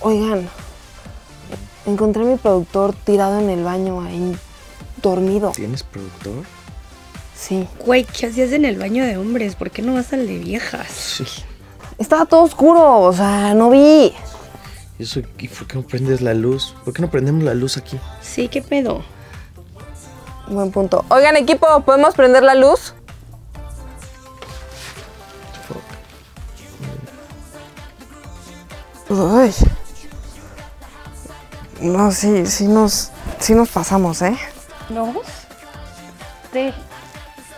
oigan, encontré a mi productor tirado en el baño ahí, dormido. ¿Tienes productor? Sí. Güey, ¿qué hacías en el baño de hombres? ¿Por qué no vas al de viejas? Sí. Estaba todo oscuro, o sea, no vi. Yo ¿Y por qué no prendes la luz? ¿Por qué no prendemos la luz aquí? Sí, ¿qué pedo? Buen punto. Oigan, equipo, ¿podemos prender la luz? Uy. No, sí, sí nos, sí nos pasamos, ¿eh? ¿Nos? Sí.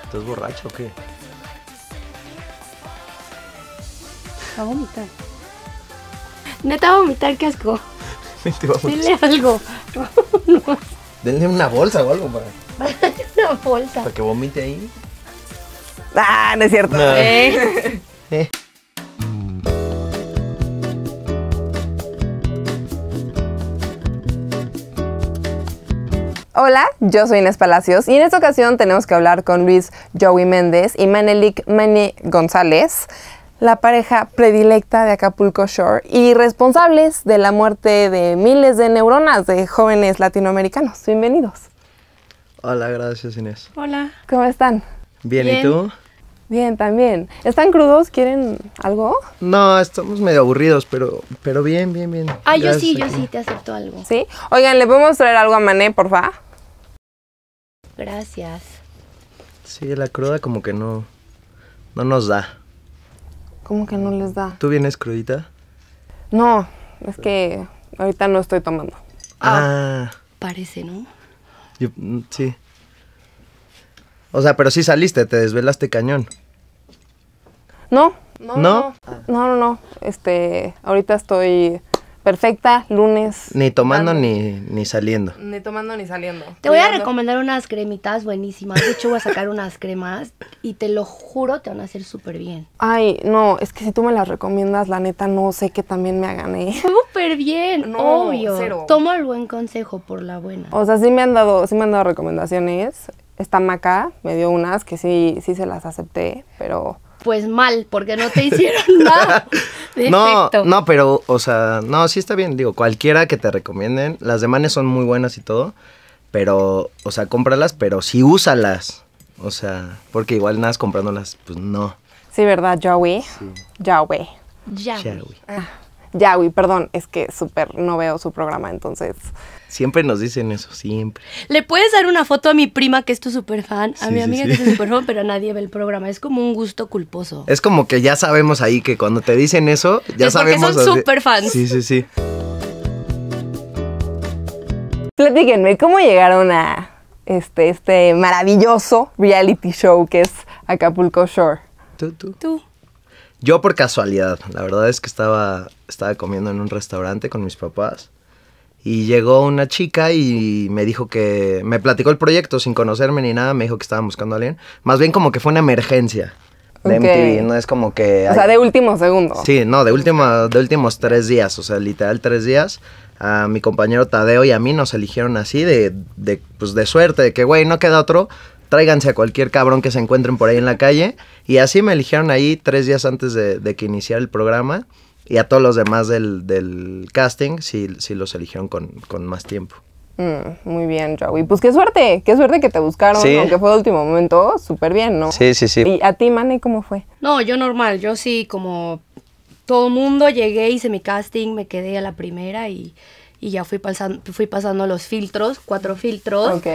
¿Estás borracho o qué? Va a vomitar. Neta va a vomitar, qué asco. Dile algo. Denle una bolsa o algo para. una bolsa. Para que vomite ahí. Ah, no es cierto. ¿Eh? ¿Eh? Hola, yo soy Inés Palacios y en esta ocasión tenemos que hablar con Luis Joey Méndez y Manelik Mané González, la pareja predilecta de Acapulco Shore y responsables de la muerte de miles de neuronas de jóvenes latinoamericanos. Bienvenidos. Hola, gracias Inés. Hola. ¿Cómo están? Bien. ¿y tú? Bien, también. ¿Están crudos? ¿Quieren algo? No, estamos medio aburridos, pero, pero bien, bien, bien. Ah, yo sí, yo sí, te acepto algo. ¿Sí? Oigan, ¿le a mostrar algo a Mané, porfa? Gracias. Sí, la cruda como que no, no nos da. ¿Cómo que no les da? ¿Tú vienes crudita? No, es que ahorita no estoy tomando. Ah. ah. Parece, ¿no? Mm, sí. O sea, pero sí saliste, te desvelaste cañón. No, no, no, no, no, no, este, ahorita estoy perfecta, lunes. Ni tomando ni, ni, saliendo. Ni tomando ni saliendo. Te voy a recomendar unas cremitas buenísimas. De hecho, voy a sacar unas cremas y te lo juro, te van a hacer súper bien. Ay, no, es que si tú me las recomiendas, la neta, no sé qué también me hagan, ¿eh? Súper bien, no, obvio. Cero. Toma el buen consejo por la buena. O sea, sí me han dado, sí me han dado recomendaciones. Esta maca me dio unas que sí, sí se las acepté, pero pues mal, porque no te hicieron nada. no, no, pero, o sea, no, sí está bien. Digo, cualquiera que te recomienden, las de son muy buenas y todo, pero, o sea, cómpralas, pero sí úsalas. O sea, porque igual nada comprándolas, pues no. Sí, ¿verdad, Joey? Sí. Yahweh. Ah, Yahweh. perdón, es que súper no veo su programa, entonces. Siempre nos dicen eso, siempre. ¿Le puedes dar una foto a mi prima que es tu super fan? A mi amiga que es tu super fan, pero nadie ve el programa. Es como un gusto culposo. Es como que ya sabemos ahí que cuando te dicen eso, ya es sabemos. Porque son super fans. Sí, sí, sí. Platíquenme, ¿cómo llegaron a este, este maravilloso reality show que es Acapulco Shore? Tú, tú. Tú. Yo por casualidad, la verdad es que estaba, estaba comiendo en un restaurante con mis papás y llegó una chica y me dijo que. Me platicó el proyecto sin conocerme ni nada. Me dijo que estaba buscando a alguien. Más bien como que fue una emergencia de MTV. No es como que. O sea, de último segundo. Sí, no, de, último de últimos tres días. O sea, literal tres días. A mi compañero Tadeo y a mí nos eligieron así de, de pues de suerte, de que, güey, no queda otro. Tráiganse a cualquier cabrón que se encuentren por ahí en la calle. Y así me eligieron ahí tres días antes de, de que iniciara el programa y a todos los demás del, casting sí, los eligieron con, más tiempo. Mm, muy bien, Joey. Pues qué suerte, qué suerte que te buscaron, aunque fue de último momento, súper bien, ¿no? Sí, sí, sí. ¿Y a ti, Manny, cómo fue? No, yo normal, yo sí, como todo mundo, llegué, hice mi casting, me quedé a la primera y, ya fui, pasando, fui pasando los filtros, cuatro filtros. ok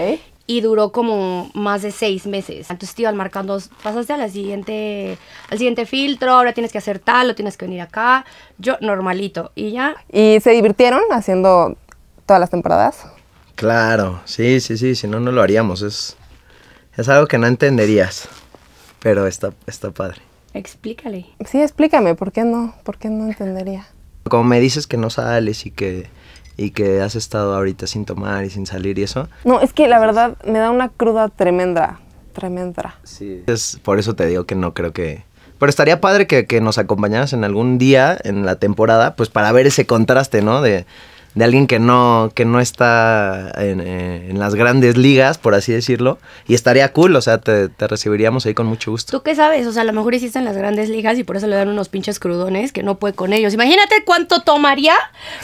y duró como más de seis meses. Entonces te iban marcando, pasaste a la siguiente, al siguiente filtro, ahora tienes que hacer tal, o tienes que venir acá. Yo, normalito, y ya. ¿Y se divirtieron haciendo todas las temporadas? Claro, sí, sí, sí, si no, no lo haríamos. Es, es algo que no entenderías, pero está, está padre. Explícale. Sí, explícame, ¿por qué no? ¿Por qué no entendería? Como me dices que no sales y que y que has estado ahorita sin tomar y sin salir y eso. No, es que la verdad me da una cruda tremenda, tremenda. Sí. Es, por eso te digo que no creo que... Pero estaría padre que, que nos acompañaras en algún día en la temporada, pues para ver ese contraste, ¿no? De de alguien que no, está eh, en, las grandes ligas, por así decirlo. Y estaría cool, o sea, te, recibiríamos ahí con mucho gusto. ¿Tú qué sabes? O sea, a lo mejor hiciste en las grandes ligas y por eso le dan unos pinches crudones que no puede con ellos. Imagínate cuánto tomaría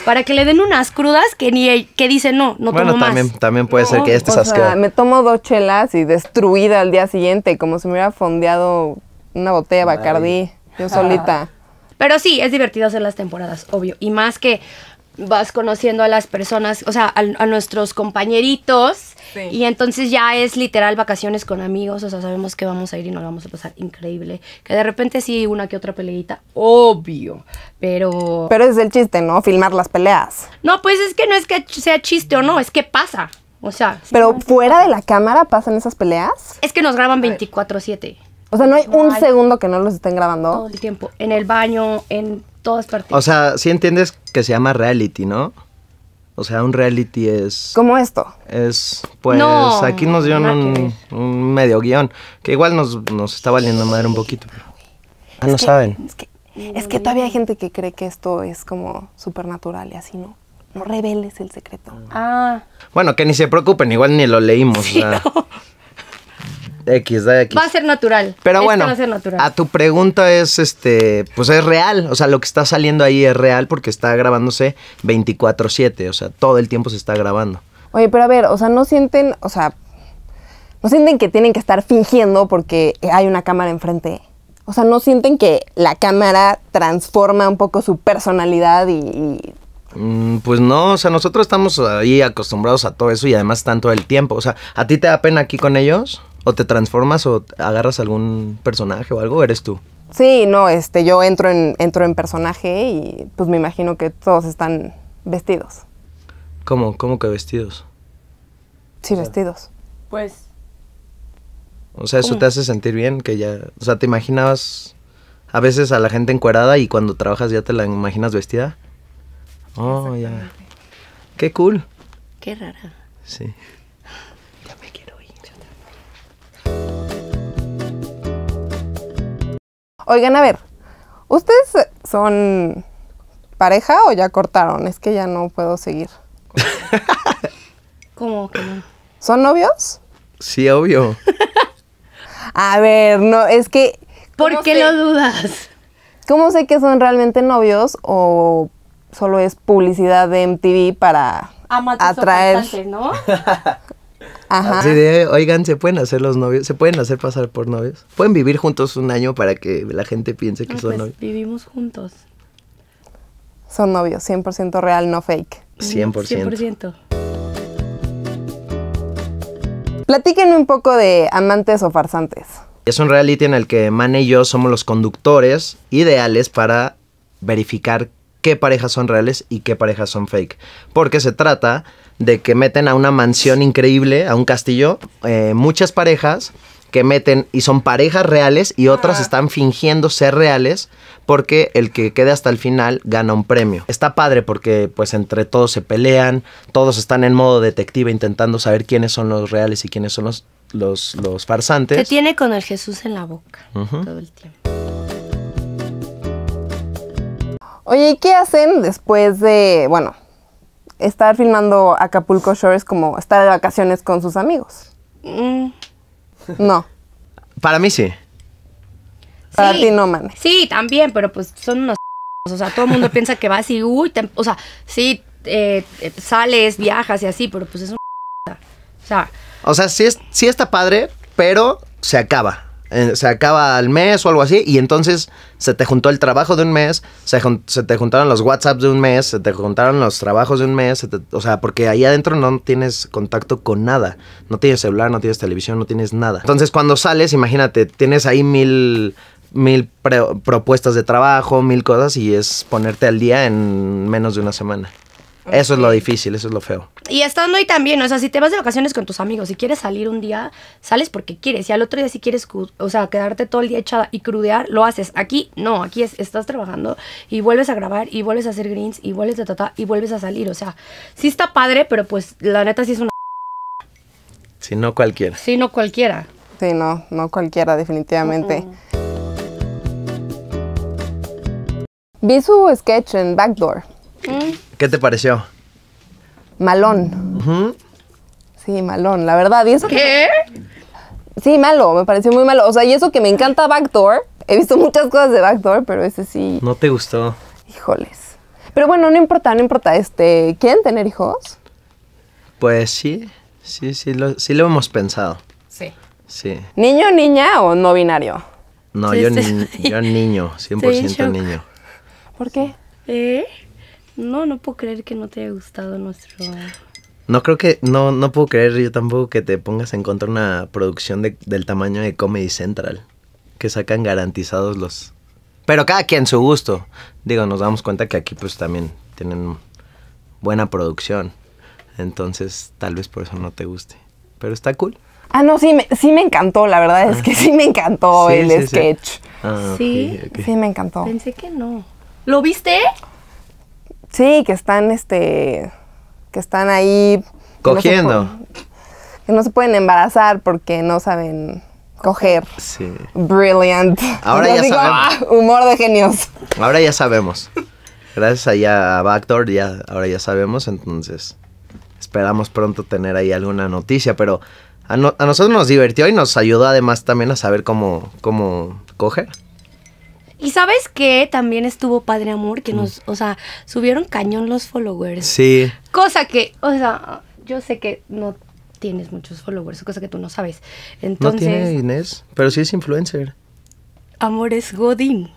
para que le den unas crudas que ni que dice no, no bueno, tomo también, También puede ser que este o sea, me tomo dos chelas y destruida al día siguiente, como si me hubiera fondeado una botella de Bacardí, yo solita. Pero sí, es divertido hacer las temporadas, obvio. Y más que vas conociendo a las personas, o sea, a, nuestros compañeritos. Y entonces ya es literal vacaciones con amigos, o sea, sabemos que vamos a ir y nos vamos a pasar increíble. Que de repente sí, una que otra peleita, obvio, pero... Pero es el chiste, ¿no? Filmar las peleas. No, pues es que no es que sea chiste o no, es que pasa. O sea... Pero fuera de la cámara pasan esas peleas. Es que nos graban 24/7. O sea, no hay un segundo que no los estén grabando. Todo el tiempo. En el baño, en todas partes. O sea, sí entiendes que se llama reality, ¿no? O sea, un reality es. ¿Cómo esto? Es. Pues aquí nos dieron un, medio guión. Que igual nos, está valiendo madre un poquito. Ah, no saben. Es que, es que todavía hay gente que cree que esto es como supernatural y así, ¿no? No reveles el secreto. Ah, Bueno, que ni se preocupen, igual ni lo leímos. o X, da X. Va a ser natural. Pero bueno, a, tu pregunta es, este, pues es real. O sea, lo que está saliendo ahí es real porque está grabándose 24-7. O sea, todo el tiempo se está grabando. Oye, pero a ver, o sea, no sienten, o sea, no sienten que tienen que estar fingiendo porque hay una cámara enfrente. O sea, no sienten que la cámara transforma un poco su personalidad y, y mm, pues no, o sea, nosotros estamos ahí acostumbrados a todo eso y además tanto el tiempo. O sea, ¿a ti te da pena aquí con ellos? o te transformas o agarras algún personaje o algo, eres tú. Sí, no, este, yo entro en, entro en personaje y pues me imagino que todos están vestidos. ¿Cómo? ¿Cómo que vestidos? Sí, vestidos. Pues. O sea, eso te hace sentir bien, que ya. O sea, te imaginabas a veces a la gente encuerada y cuando trabajas ya te la imaginas vestida. Oh, ya. Qué cool. Qué rara. Sí. Oigan, a ver, ¿ustedes son pareja o ya cortaron? Es que ya no puedo seguir. ¿Cómo que no? ¿Son novios? Sí, obvio. a ver, no, es que... ¿Por qué lo dudas? ¿Cómo sé que son realmente novios o solo es publicidad de MTV para atraerse ¿no? Ajá. oigan, se pueden hacer los novios, se pueden hacer pasar por novios. Pueden vivir juntos un año para que la gente piense que ah, son pues, novios. Vivimos juntos. Son novios, 100% real, no fake. 100%. 100%. Platíquenme un poco de amantes o farsantes. Es un reality en el que Mane y yo somos los conductores ideales para verificar qué parejas son reales y qué parejas son fake. Porque se trata de que meten a una mansión increíble, a un castillo, eh, muchas parejas que meten y son parejas reales y otras ah. están fingiendo ser reales porque el que quede hasta el final gana un premio. Está padre porque pues entre todos se pelean, todos están en modo detective intentando saber quiénes son los reales y quiénes son los, los, los farsantes. Se tiene con el Jesús en la boca todo el tiempo. Oye, ¿y qué hacen después de, bueno, estar filmando Acapulco Shores como estar de vacaciones con sus amigos. Mm. No. Para mí sí. Para ti no, mames. Sí, también, pero pues son unos... o sea, todo el mundo piensa que va y, uy, o sea, sí, eh, eh, sales, viajas y así, pero pues es una... O sea... O sea, es, sí está padre, pero se acaba. Eh, se acaba al mes o algo así, y entonces se te juntó el trabajo de un mes, se, te juntaron los WhatsApps de un mes, se te juntaron los trabajos de un mes, o sea, porque ahí adentro no tienes contacto con nada, no tienes celular, no tienes televisión, no tienes nada. Entonces cuando sales, imagínate, tienes ahí mil mil propuestas de trabajo, mil cosas y es ponerte al día en menos de una semana. Eso es lo difícil, eso es lo feo. Y estando ahí también, o sea, si te vas de vacaciones con tus amigos, si quieres salir un día, sales porque quieres. Y al otro día, si quieres, o sea, quedarte todo el día echada y crudear, lo haces. Aquí no, aquí estás trabajando y vuelves a grabar y vuelves a hacer greens y vuelves a tata y vuelves a salir. O sea, sí está padre, pero pues la neta sí es una. Si no cualquiera. Si no cualquiera. Sí, no, no cualquiera, definitivamente. Vi su sketch en Backdoor. Mm. ¿Qué te pareció? Malón. Sí, malón, la verdad. ¿Y eso ¿Qué? Sí, malo, me pareció muy malo. O sea, y eso que me encanta Backdoor. He visto muchas cosas de Backdoor, pero ese sí. No te gustó. Híjoles. Pero bueno, no importa, no importa. Este, ¿Quieren tener hijos? Pues sí, sí, sí lo, sí lo hemos pensado. Sí. Sí. ¿Niño, niña o no binario? No, yo, yo niño, 100% niño. ¿Por qué? ¿Eh? No, no puedo creer que no te haya gustado nuestro... No creo que, no, no puedo creer yo tampoco que te pongas en contra una producción del tamaño de Comedy Central, que sacan garantizados los... Pero cada quien su gusto. Digo, nos damos cuenta que aquí pues también tienen buena producción. Entonces, tal vez por eso no te guste. Pero está cool. Ah, no, sí me, sí me encantó, la verdad es que ah. sí me encantó el sketch. Ah, sí, sí me encantó. Pensé que no. ¿Lo viste? Sí, que están, este, que están ahí... Cogiendo. que no se pueden embarazar porque no saben coger. Sí. Brilliant. Ahora ya sabemos. Ah, humor de genios. Ahora ya sabemos. Gracias a, Backdoor, ya, ahora ya sabemos, entonces esperamos pronto tener ahí alguna noticia, pero a, nosotros nos divirtió y nos ayudó además también a saber cómo, cómo coger. Y sabes que también estuvo Padre Amor, que mm. nos, o sea, subieron cañón los followers. Sí. Cosa que, o sea, yo sé que no tienes muchos followers, cosa que tú no sabes. Entonces, no tiene Inés, pero sí es influencer. Amor es Godín.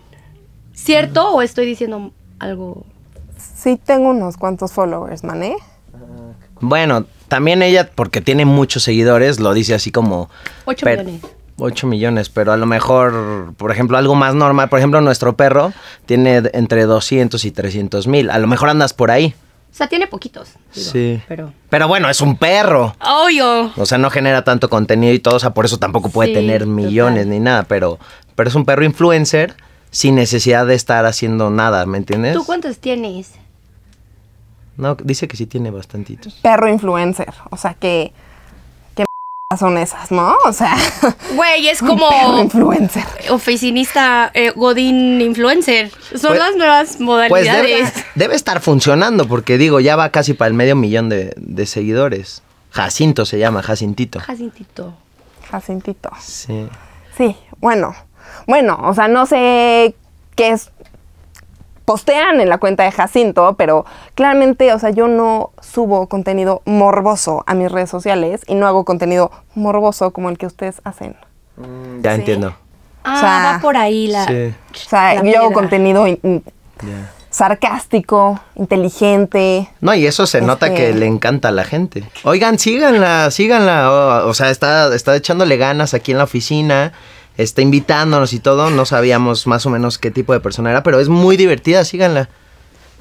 ¿Cierto o estoy diciendo algo? Sí, tengo unos cuantos followers, mané. Bueno, también ella, porque tiene muchos seguidores, lo dice así como... Ocho millones. 8 millones, pero a lo mejor, por ejemplo, algo más normal, por ejemplo, nuestro perro tiene entre 200 y 300 mil, a lo mejor andas por ahí. O sea, tiene poquitos. sí. Pero... pero bueno, es un perro. O sea, no genera tanto contenido y todo, o sea, por eso tampoco puede tener millones ni nada, pero, pero es un perro influencer sin necesidad de estar haciendo nada, ¿me entiendes? ¿Tú cuántos tienes? No, dice que sí tiene bastantitos. Perro influencer, o sea que son esas, ¿no? O sea, güey, es como influencer, oficinista eh, Godín influencer. Son pues las nuevas pues modalidades. debe, estar funcionando porque digo, ya va casi para el medio millón de seguidores. Jacinto se llama, Jacintito. Jacintito. Jacintito. Sí. Sí, bueno. Bueno, o sea, no sé qué es postean en la cuenta de Jacinto, pero claramente, o sea, yo no subo contenido morboso a mis redes sociales y no hago contenido morboso como el que ustedes hacen. Mm, ya entiendo. Ah, o sea, va por ahí la. O sea, yo hago contenido sarcástico, inteligente. No, y eso se nota que este le encanta a la gente. Oigan, síganla, síganla. O, oh, o sea, está, está echándole ganas aquí en la oficina está invitándonos y todo. No sabíamos más o menos qué tipo de persona era, pero es muy divertida, síganla.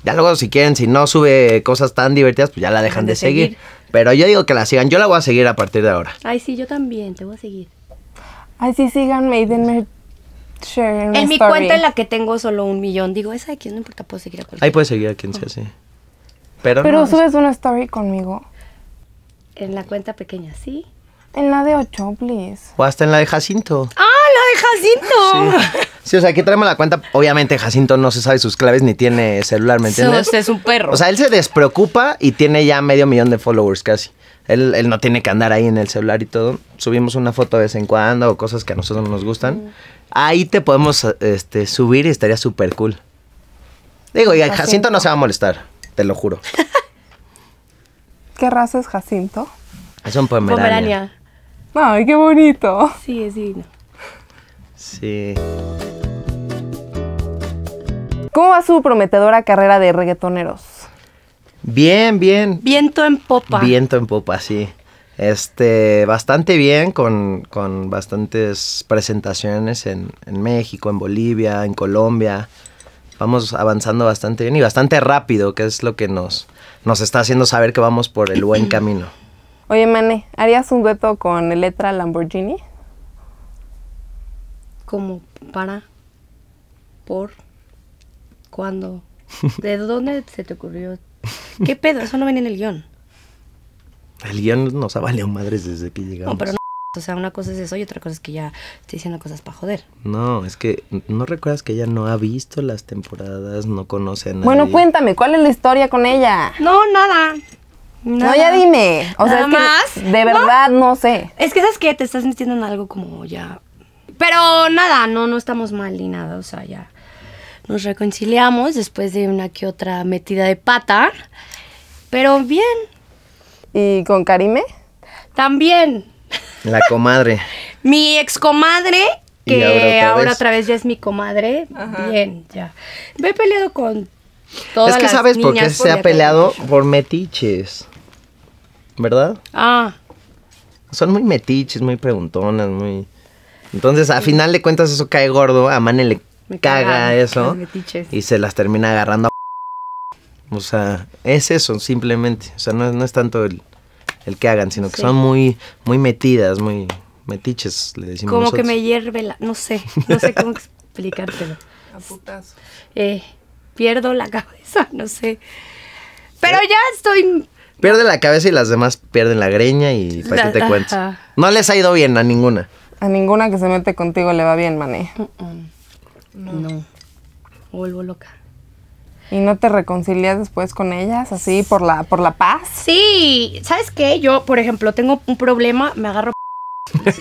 Ya luego si quieren, si no sube cosas tan divertidas, pues ya la dejan de, seguir. Pero yo digo que la sigan, yo la voy a seguir a partir de ahora. Ay, sí, yo también, te voy a seguir. Ay, sí, síganme y denme share en, mi cuenta en la que tengo solo un millón, digo, esa de quién no importa, puedo seguir a cualquiera. Ahí puedes seguir a quien sea, sí. Pero, Pero subes una story conmigo. En la cuenta pequeña, sí. En la de 8, please. O hasta en la de Jacinto. ¡Ah, la de Jacinto! Sí. o sea, aquí traemos la cuenta. Obviamente, Jacinto no se sabe sus claves ni tiene celular, ¿me entiendes? es un perro. O sea, él se despreocupa y tiene ya medio millón de followers casi. Él, no tiene que andar ahí en el celular y todo. Subimos una foto de vez en cuando o cosas que a nosotros no nos gustan. Mm. Ahí te podemos este, subir y estaría súper cool. Digo, y Jacinto. no se va a molestar, te lo juro. ¿Qué raza es Jacinto? Es un Pomerania. Pomerania. Ay, qué bonito. Sí, es divino. Sí. ¿Cómo va su prometedora carrera de reggaetoneros? Bien, bien. Viento en popa. Viento en popa, sí. Este, bastante bien, con, con bastantes presentaciones en, en, México, en Bolivia, en Colombia. Vamos avanzando bastante bien y bastante rápido, que es lo que nos, nos está haciendo saber que vamos por el buen camino. Oye, Mane, ¿harías un dueto con Letra Lamborghini? ¿Cómo? ¿Para? ¿Por? ¿Cuándo? ¿De dónde se te ocurrió? ¿Qué pedo? Eso no venía en el guión. El guión nos ha valido madres desde que llegamos. No, pero no, o sea, una cosa es eso y otra cosa es que ya estoy diciendo cosas para joder. No, es que no recuerdas que ella no ha visto las temporadas, no conoce a Bueno, cuéntame, ¿cuál es la historia con ella? No, nada. No, ya dime. O sea, es más. de verdad no. sé. Es que esas que te estás metiendo en algo como ya. Pero nada, no, no estamos mal ni nada. O sea, ya nos reconciliamos después de una que otra metida de pata. Pero bien. ¿Y con Karime? También. La comadre. mi excomadre que ahora, otra, vez? ya es mi comadre. Bien, ya. Me he peleado con es que sabes por qué se ha peleado por metiches. ¿Verdad? Ah. Son muy metiches, muy preguntonas, muy. Entonces, a final de cuentas, eso cae gordo. A Mane le caga, eso. Y se las termina agarrando a. O sea, es eso, simplemente. O sea, no, es tanto el, que hagan, sino que son muy, muy metidas, muy metiches, le decimos. Como que me hierve la. No sé, no sé cómo explicártelo. A putazo. Eh pierdo la cabeza, no sé. Pero eh. ya estoy... Pierde la cabeza y las demás pierden la greña y para que te No les ha ido bien a ninguna. A ninguna que se mete contigo le va bien, mané. Mm, mm. No. no. Vuelvo loca. ¿Y no te reconcilias después con ellas así por la por la paz? Sí, ¿sabes qué? Yo, por ejemplo, tengo un problema, me agarro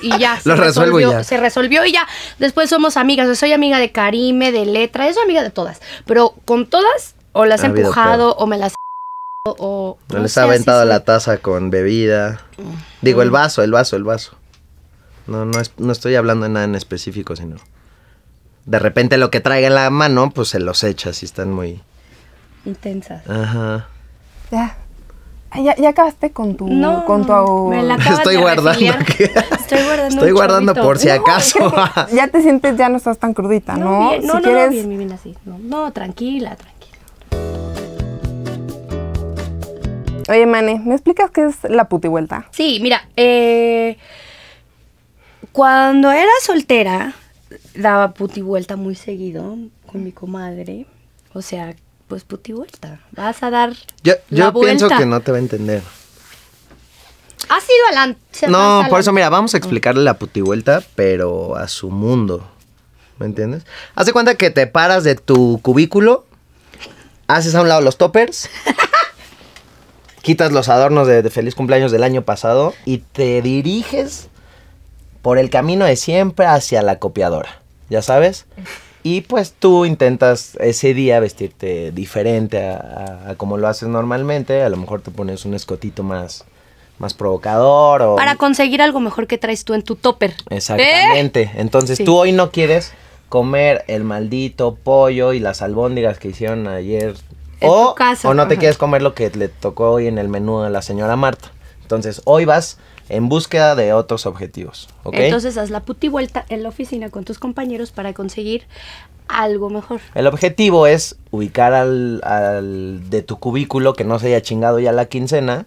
y ya. se resolvió, Se resolvió y ya. Después somos amigas. soy amiga de Karime, de Letra, soy amiga de todas. Pero con todas, o las he empujado, o me las he o. No les ha aventado la taza con bebida. Mm. Digo, el vaso, el vaso, el vaso. No, no, estoy hablando de nada en específico, sino. De repente lo que traiga en la mano, pues se los echa si están muy. Intensas. Ajá. Ya. ya. acabaste con tu, con tu. Estoy guardando estoy guardando. por si acaso. ya te sientes, ya no estás tan crudita, ¿no? No, no, no, bien, bien, así. No, no, tranquila, tranquila. Oye, Mane, ¿me explicas qué es la vuelta Sí, mira, eh, cuando era soltera, daba vuelta muy seguido con mi comadre. O sea, pues vuelta Vas a dar. Yo, pienso que no te va a entender. Ha sido adelante. No, por eso, mira, vamos a explicarle la putivuelta, pero a su mundo. ¿Me entiendes? Hace cuenta que te paras de tu cubículo, haces a un lado los toppers, quitas los adornos de, feliz cumpleaños del año pasado y te diriges por el camino de siempre hacia la copiadora. ¿Ya sabes? Y pues tú intentas ese día vestirte diferente a, como lo haces normalmente. A lo mejor te pones un escotito más más provocador o... Para conseguir algo mejor que traes tú en tu topper. Exactamente. ¿Eh? Entonces tú hoy no quieres comer el maldito pollo y las albóndigas que hicieron ayer. o, o no te quieres comer lo que le tocó hoy en el menú a la señora Marta. Entonces hoy vas en búsqueda de otros objetivos. Entonces haz la puti vuelta en la oficina con tus compañeros para conseguir algo mejor. El objetivo es ubicar al, al de tu cubículo que no se haya chingado ya la quincena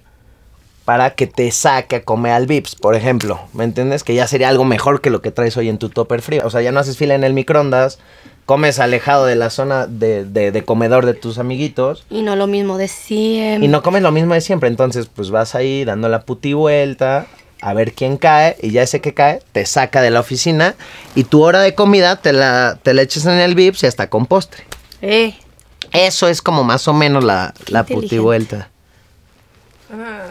para que te saque a comer al Vips, por ejemplo. ¿Me entiendes? Que ya sería algo mejor que lo que traes hoy en tu topper free. O sea, ya no haces fila en el microondas, comes alejado de la zona de, comedor de tus amiguitos. Y no lo mismo de siempre. Y no comes lo mismo de siempre. Entonces, pues vas ahí dando la puti vuelta a ver quién cae y ya ese que cae te saca de la oficina y tu hora de comida te la, te eches en el Vips y hasta con postre. Eh. Eso es como más o menos la, la puti vuelta. Ah.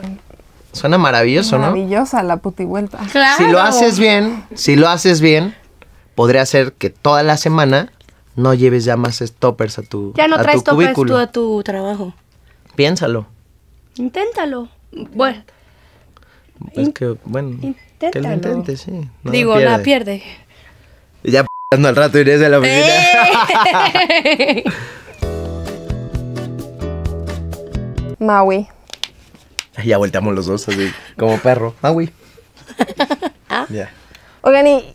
Suena maravilloso, ¿no? Maravillosa la vuelta. Claro. Si lo haces bien, si lo haces bien, podría ser que toda la semana no lleves ya más stoppers a tu Ya no a traes tu cubículo. tú a tu trabajo. Piénsalo. Inténtalo. Bueno. Es pues que, bueno. Inténtalo. Que lo sí. Digo, pierde. pierde. Y ya al rato iré a la oficina. Eh. Maui. Ya volteamos los dos, así, como perro. Ah, güey. Ah. Ya. Oigan, ¿y,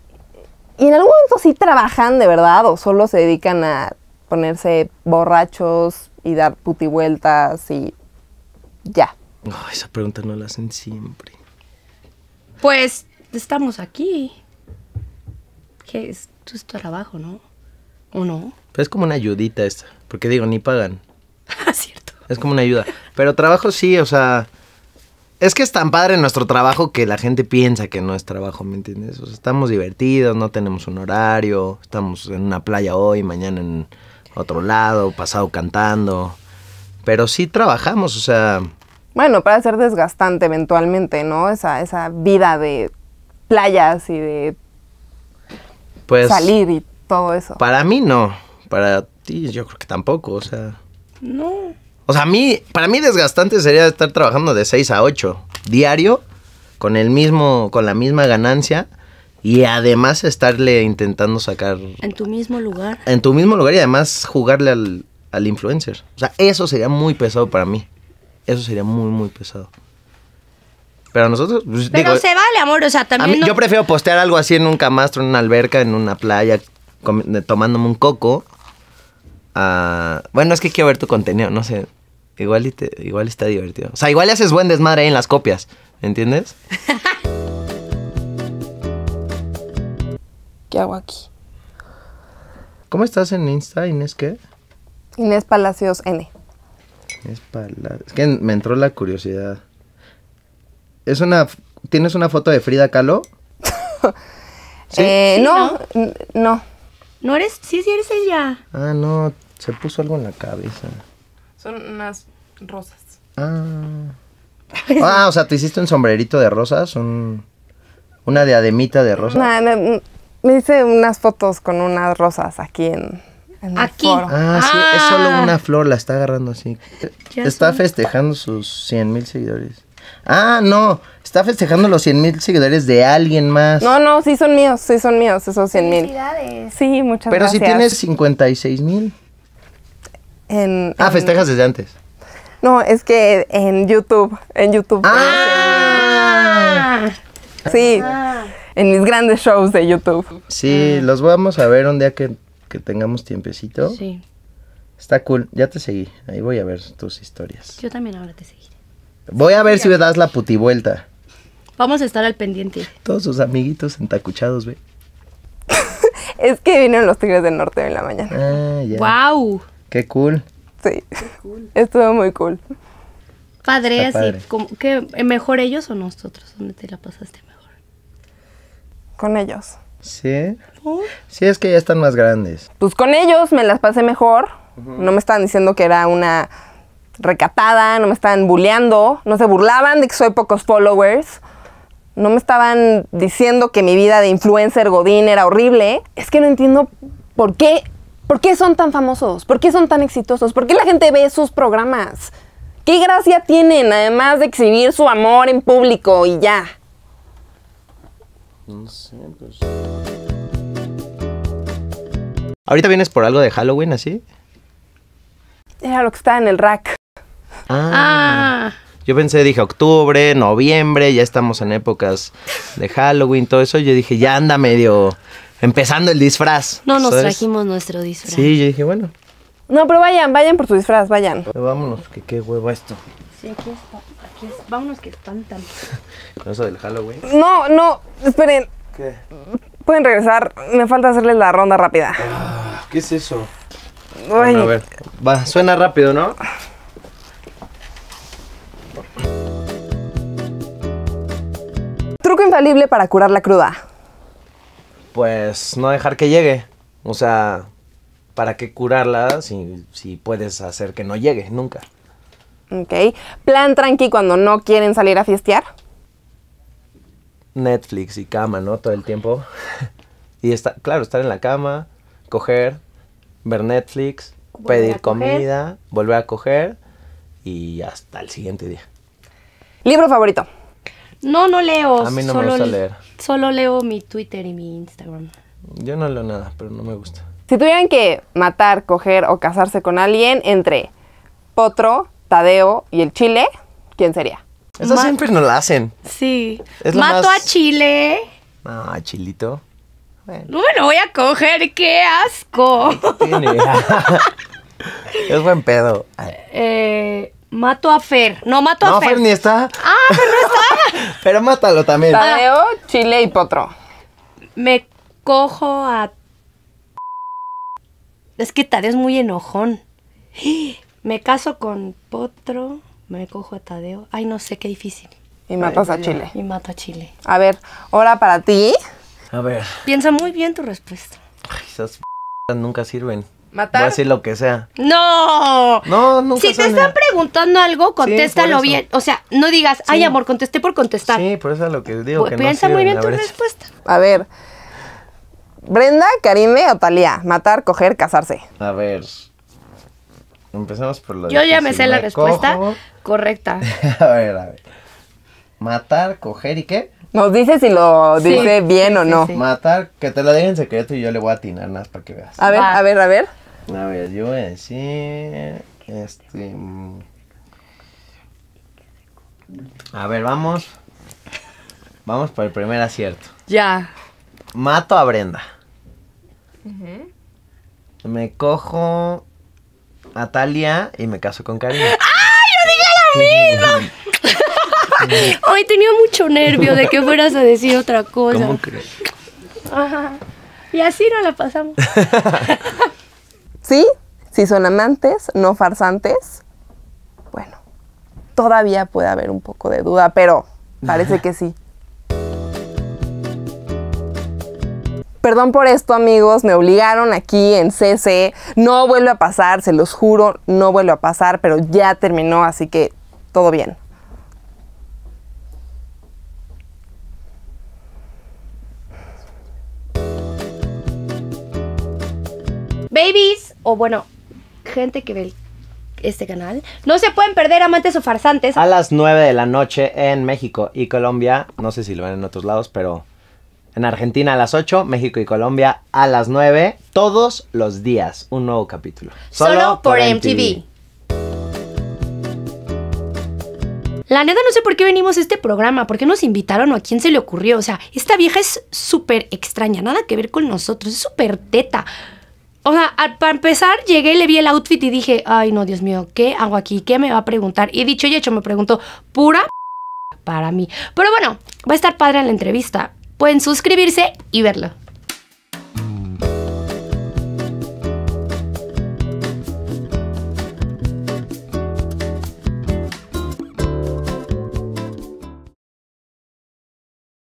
en algún momento sí trabajan de verdad o solo se dedican a ponerse borrachos y dar putivueltas y ya? esa pregunta no la hacen siempre. Pues estamos aquí. ¿Qué es? tu trabajo, ¿no? ¿O no? es como una ayudita esta, porque digo, ni pagan. Ah, cierto. Es como una ayuda. Pero trabajo sí, o sea, es que es tan padre nuestro trabajo que la gente piensa que no es trabajo, ¿me entiendes? O sea, estamos divertidos, no tenemos un horario, estamos en una playa hoy, mañana en otro lado, pasado cantando. Pero sí trabajamos, o sea... Bueno, para ser desgastante eventualmente, ¿no? Esa, esa vida de playas y de pues, salir y todo eso. Para mí no, para ti yo creo que tampoco, o sea... No. O sea, a mí, para mí desgastante sería estar trabajando de 6 a 8 diario, con el mismo, con la misma ganancia. Y además estarle intentando sacar... En tu mismo lugar. En tu mismo lugar y además jugarle al, al influencer. O sea, eso sería muy pesado para mí. Eso sería muy, muy pesado. Pero nosotros. Pues, pero se vale, amor. O sea, también. Yo prefiero postear algo así en un camastro, en una alberca, en una playa, tomándome un coco, Ah, bueno, es que quiero ver tu contenido, no sé. Igual, y igual está divertido. O sea, igual haces buen desmadre en las copias, ¿entiendes? ¿Qué hago aquí? ¿Cómo estás en Insta, Inés qué? Inés Palacios N. Inés Palacios. Es que me entró la curiosidad. Es una... ¿Tienes una foto de Frida Kahlo? Eh, no, no, no. ¿No eres? Sí, sí eres ella. Ah, no. Se puso algo en la cabeza. Son unas rosas. Ah. Ah, o sea, te hiciste un sombrerito de rosas, un, una diademita de rosas. me, me, hice unas fotos con unas rosas aquí en, aquí. El foro. Ah, sí, es ah. solo una flor, la está agarrando así. Está festejando sus 100 mil seguidores. Ah, no, está festejando los 100 mil seguidores de alguien más. No, no, sí son míos, sí son míos esos 100 mil. Sí, muchas Pero gracias. Pero si tienes 56 mil ah, festejas desde antes. No, es que en YouTube, en YouTube. Ah. sí, en mis grandes shows de YouTube. Sí, ah. los vamos a ver un día que, que tengamos tiempecito. Sí. Está cool, ya te seguí. Ahí voy a ver tus historias. Yo también ahora te seguiré. Voy a ver si me das la putivuelta. Vamos a estar al pendiente. Todos sus amiguitos entacuchados, ve. es que vinieron los Tigres del Norte en la mañana. Ah, ¡Wow! Qué cool. Sí. Estuvo muy cool. Padre, así, eh, ¿mejor ellos o nosotros? ¿Dónde te la pasaste mejor? Con ellos. ¿Sí? Sí, es que ya están más grandes. Pues con ellos me las pasé mejor. No me estaban diciendo que era una recatada, no me estaban bulleando, no se burlaban de que soy pocos followers. No me estaban diciendo que mi vida de influencer godín era horrible. Es que no entiendo por qué ¿Por qué son tan famosos? ¿Por qué son tan exitosos? ¿Por qué la gente ve sus programas? ¿Qué gracia tienen además de exhibir su amor en público y ya? No sé, pues. ¿Ahorita vienes por algo de Halloween así? Era lo que estaba en el rack. Ah. ah. Yo pensé, dije octubre, noviembre, ya estamos en épocas de Halloween, todo eso. Yo dije, ya anda medio empezando el disfraz. No nos trajimos nuestro disfraz. Sí, yo dije, bueno. No, pero vayan, vayan por su disfraz, vayan. vámonos, que qué huevo esto. Sí, aquí está. Aquí es, vámonos que espantan. ¿Eso del Halloween? No, no, esperen. ¿Qué? Pueden regresar, me falta hacerles la ronda rápida. Ah, ¿Qué es eso? Bueno, a ver, va, suena rápido, ¿no? Truco infalible para curar la cruda pues no dejar que llegue. O sea, ¿para qué curarla si, puedes hacer que no llegue nunca? Ok. ¿Plan tranqui cuando no quieren salir a fiestear? Netflix y cama, ¿no? Todo el tiempo. y está, claro, estar en la cama, coger, ver Netflix, pedir comida, volver a coger y hasta el siguiente día. ¿Libro favorito? No, no leo. A mí no solo me gusta leer. Solo leo mi Twitter y mi Instagram. Yo no leo nada, pero no me gusta. Si tuvieran que matar, coger o casarse con alguien entre Potro, Tadeo y el Chile, ¿quién sería? Eso siempre no la hacen. Sí. Mato a Chile. No, a Chilito. Bueno. No voy a coger, qué asco. Tiene. es buen pedo. Eh, Mato a Fer. No, mato a Fer. No, Fer ni está. Ah, Fer no está. Pero mátalo también. Tadeo, Chile y Potro. Me cojo a... Es que Tadeo es muy enojón. Me caso con Potro, me cojo a Tadeo. Ay, no sé, qué difícil. Y matas a Chile. Y mato a Chile. A ver, ahora para ti. A ver. Piensa muy bien tu respuesta. Ay, esas nunca sirven matar. lo que sea. No. No, nunca Si te están preguntando algo, contéstalo bien. O sea, no digas, ay, amor, contesté por contestar. Sí, por eso es lo que digo. Piensa muy bien tu respuesta. A ver. Brenda, Karime o Talía. Matar, coger, casarse. A ver. empezamos por lo Yo ya me sé la respuesta correcta. a ver, a ver. Matar, coger y qué? Nos dice si lo dice bien o no. Matar, que te lo diga en secreto y yo le voy a atinar más para que veas. A ver, a ver, a ver. A ver, yo voy a decir. Este. Mm, a ver, vamos. Vamos para el primer acierto. Ya. Mato a Brenda. Me cojo a Talia y me caso con Karina. ¡Ay, yo dije lo mismo! Hoy tenía mucho nervio de que fueras a decir otra cosa. ¿Cómo crees? Y así no la pasamos. ¿Sí? Si son amantes, no farsantes, bueno, todavía puede haber un poco de duda, pero parece que sí. Perdón por esto, amigos, me obligaron aquí en CC. No vuelve a pasar, se los juro, no vuelve a pasar, pero ya terminó, así que todo bien. Babies, o bueno, gente que ve este canal. No se pueden perder Amantes o Farsantes. A las 9 de la noche en México y Colombia. No sé si lo ven en otros lados, pero en Argentina a las 8, México y Colombia a las 9. Todos los días, un nuevo capítulo. Solo, por, MTV. MTV. La neta no sé por qué venimos a este programa, por qué nos invitaron o a quién se le ocurrió. O sea, esta vieja es súper extraña, nada que ver con nosotros, es súper teta. O sea, para empezar, llegué y le vi el outfit y dije, ay, no, Dios mío, ¿qué hago aquí? ¿Qué me va a preguntar? Y dicho y hecho, me preguntó, pura para mí. Pero bueno, va a estar padre en la entrevista. Pueden suscribirse y verlo.